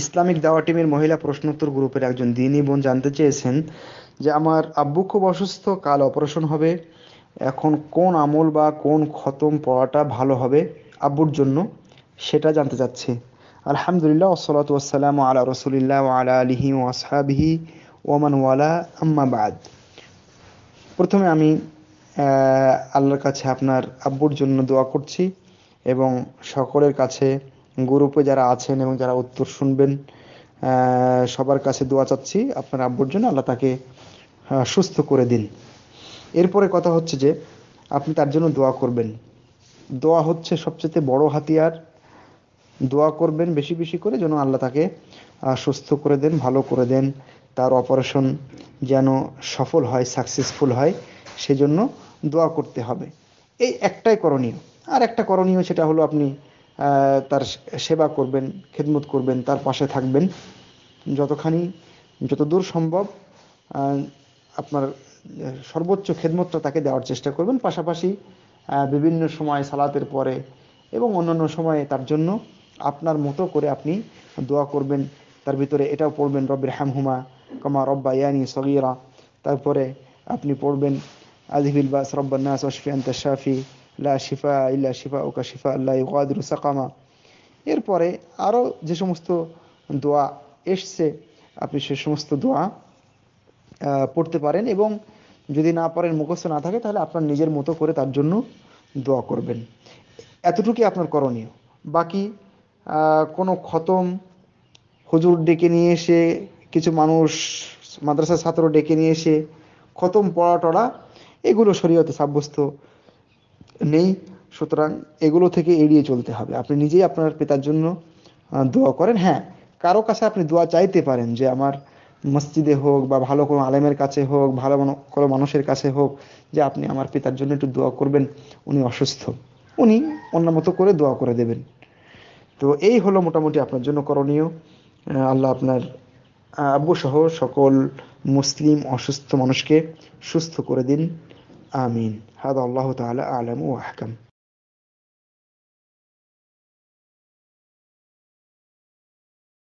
Islamic দাওয়া টিমের মহিলা প্রশ্নোত্তর গ্রুপের একজন দিনী বোন জানতে চেয়েছেন যে আমার আব্বু খুব অসুস্থ কাল অপারেশন হবে এখন কোন আমল বা কোন খতম পড়াটা ভালো হবে আব্বুর জন্য সেটা জানতে চাচ্ছি আলহামদুলিল্লাহ ওসলাত ওসালাম আলা রসুলিল্লাহ আলা আলিহি ওয়াসাবিহি আসহাবিহি ওমান ওয়ালা আম্মাবাদ প্রথমে আমি আল্লাহর কাছে আপনার আব্বুর জন্য দোয়া করছি এবং সকলের কাছে গ্রুপে যারা আছেন এবং যারা উত্তর শুনবেন সবার কাছে দোয়া চাচ্ছি আপনার আব্বুর জন্য আল্লাহ তাকে সুস্থ করে দিন এরপরে কথা হচ্ছে যে আপনি তার জন্য দোয়া করবেন দোয়া হচ্ছে সবচেয়ে বড় হাতিয়ার দোয়া করবেন বেশি বেশি করে যেন আল্লাহ তাকে সুস্থ করে দেন ভালো করে দেন তার অপারেশন যেন সফল হয় সাকসেসফুল হয় সেজন্য দোয়া করতে হবে এই একটাই করণীয় আর একটা করণীয় সেটা হলো আপনি তার সেবা করবেন খেদমত করবেন তার পাশে থাকবেন যতখানি যতদূর সম্ভব আপনার সর্বোচ্চ খেদমতটা তাকে দেওয়ার চেষ্টা করবেন পাশাপাশি বিভিন্ন সময় সালাতের পরে এবং অন্যান্য সময়ে তার জন্য আপনার মতো করে আপনি দোয়া করবেন তার ভিতরে এটাও পড়বেন রব্বের হ্যামহুমা কমা রব্বা ইয়ানি সগিরা তারপরে আপনি পড়বেন আজিবিল বাস রব্বান্নাস ওয়াশফি আন্তা শাফি লা শিফা ওকা আল্লাহ এরপরে আরও যে সমস্ত দোয়া এসছে আপনি সে সমস্ত দোয়া পড়তে পারেন এবং যদি না পারেন মুখস্থ না থাকে তাহলে আপনার নিজের মতো করে তার জন্য দোয়া করবেন এতটুকুই আপনার করণীয় বাকি কোনো খতম হুজুর ডেকে নিয়ে এসে কিছু মানুষ মাদ্রাসার ছাত্র ডেকে নিয়ে এসে খতম পড়া টড়া এগুলো শরীয়তে সাব্যস্ত নেই সুতরাং এগুলো থেকে এড়িয়ে চলতে হবে আপনি নিজেই আপনার পিতার জন্য দোয়া করেন হ্যাঁ কারো কাছে আপনি দোয়া চাইতে পারেন যে আমার মসজিদে হোক বা ভালো কোনো আলেমের কাছে হোক ভালো কোনো মানুষের কাছে হোক যে আপনি আমার পিতার জন্য একটু দোয়া করবেন উনি অসুস্থ উনি অন্য মতো করে দোয়া করে দেবেন তো এই হলো মোটামুটি আপনার জন্য করণীয় আল্লাহ আপনার আব্বু সহ সকল মুসলিম অসুস্থ মানুষকে সুস্থ করে দিন آمين هذا الله تعالى أعلم وأحكم